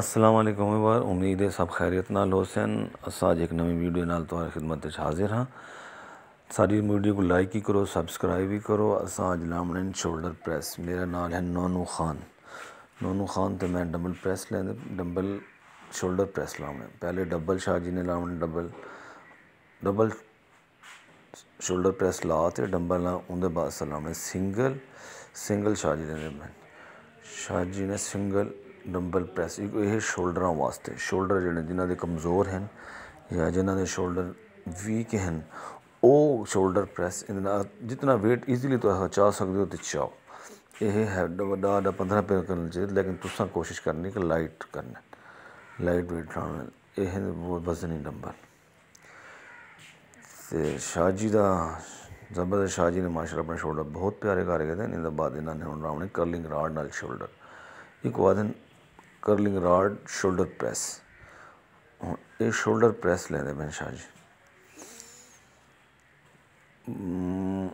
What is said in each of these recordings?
असलम बार उम्मीद है सब खैरियत नाल हुसैन असा अज एक नवी वीडियो नाल तुम्हारी खिदमत हाजिर हाँ सारी वीडियो को लाइक ही करो सब्सक्राइब भी करो असा अज लामन शोल्डर प्रेस मेरा नाल है नोनू खान नोनू खान तो मैं डबल प्रेस लें डबल शोल्डर प्रेस लाने पहले डबल शाह जी ने लाने डबल डबल शोल्डर प्रेस लाते डबल डंबल ना बाद लाने सिंगल सिंगल शाह जी ने शाह जी ने सिंगल ਡੰਬਲ ਪ੍ਰੈਸ ਇਹ ਸ਼ੋਲਡਰਾਂ ਵਾਸਤੇ ਸ਼ੋਲਡਰ ਜਿਹੜੇ ਜਿਨ੍ਹਾਂ ਦੇ ਕਮਜ਼ੋਰ ਹਨ ਜਾਂ ਜਿਨ੍ਹਾਂ ਦੇ ਸ਼ੋਲਡਰ ਵੀਕ ਹਨ ਉਹ ਸ਼ੋਲਡਰ ਪ੍ਰੈਸ ਇਹਨਾਂ ਜਿੰਨਾ weight ਈਜ਼ੀਲੀ ਤੁਸੀਂ ਚਾ ਸਕਦੇ ਹੋ ਤੇ ਚਾਓ ਇਹ ਹੈਡ ਵੱਡਾ ਦਾ 15 ਪੈਰ ਕਰਨ ਚਾਹੀਦਾ ਲੇਕਿਨ ਤੁਸੀਂ ਕੋਸ਼ਿਸ਼ ਕਰਨੀ ਕਿ ਲਾਈਟ ਕਰਨਾ ਲਾਈਟ weight ਲਾਉਣਾ ਇਹ ਹੀ ਨੰਬਰ ਤੇ ਸ਼ਾਜੀ ਦਾ ਜ਼ਬਰ ਸ਼ਾਜੀ ਨੇ ਮਾਸ਼ਾਅੱਲਾ ਆਪਣੇ ਸ਼ੋਲਡਰ ਬਹੁਤ ਪਿਆਰੇ ਕਰ ਗਏ ਨੇ ਇਹਨਾਂ ਦਾ ਬਾਅਦ ਇਹਨਾਂ ਨੇ ਹੁਣ ਰਾਉਣੇ ਕਰਲਿੰਗ ਰਾਡ ਨਾਲ ਸ਼ੋਲਡਰ ਇੱਕ ਵਾਦਨ कर्लिंग रॉड शोल्डर प्रेस ये शोल्डर प्रेस लेंदे बिन शाह जी हम्म,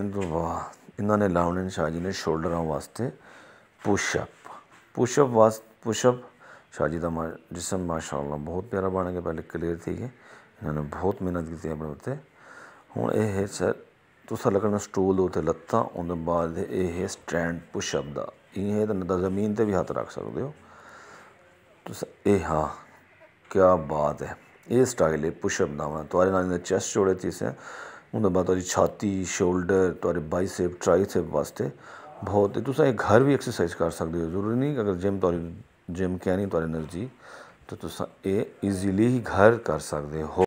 इंदो वाह इन्होंने लाने शाह जी ने शोल्डर वास्ते पुशअप पुशअप वास पुशअप शाह जी का मा जिसम माशाला बहुत प्यारा बन गया पहले क्लीयर थी इन्होंने बहुत मेहनत की अपने उत्ते हूँ यह सर तुसा लगना स्टूल के उत्ते लत्ता उन्हें बाद यह स्टैंड पुशअप का इवें जमीन पर भी हाथ रख सकते हो ਇਹ ਹਾਂ ਕੀ ਬਾਤ ਹੈ ਇਹ ਸਟਾਈਲ ਹੈ ਪੁਸ਼ਅਪ ਬਣਾਉਣਾ ਤੁਹਾਰੇ ਨਾਲ ਚੈਸਟ ਜੋੜੇ ਤੀਸ ਹੈ ਉਹਦੇ ਬਾਅਦ ਤੁਹਾਡੀ ਛਾਤੀ ਸ਼ੋਲਡਰ ਤੁਹਾਡੇ ਬਾਈਸੈਪ ਟ੍ਰਾਈਸੈਪ ਵਾਸਤੇ ਬਹੁਤ ਤੁਸੀਂ ਇਹ ਘਰ ਵੀ ਐਕਸਰਸਾਈਜ਼ ਕਰ ਸਕਦੇ ਹੋ ਜ਼ਰੂਰੀ ਨਹੀਂ ਕਿ ਅਗਰ ਜਿਮ ਤੁਹਾਡੀ ਜਿਮ ਕਹਿ ਨਹੀਂ ਤੁਹਾਡੇ ਨਜ਼ਦੀਕ ਤਾਂ ਤੁਸੀਂ ਇਹ ਈਜ਼ੀਲੀ ਘਰ ਕਰ ਸਕਦੇ ਹੋ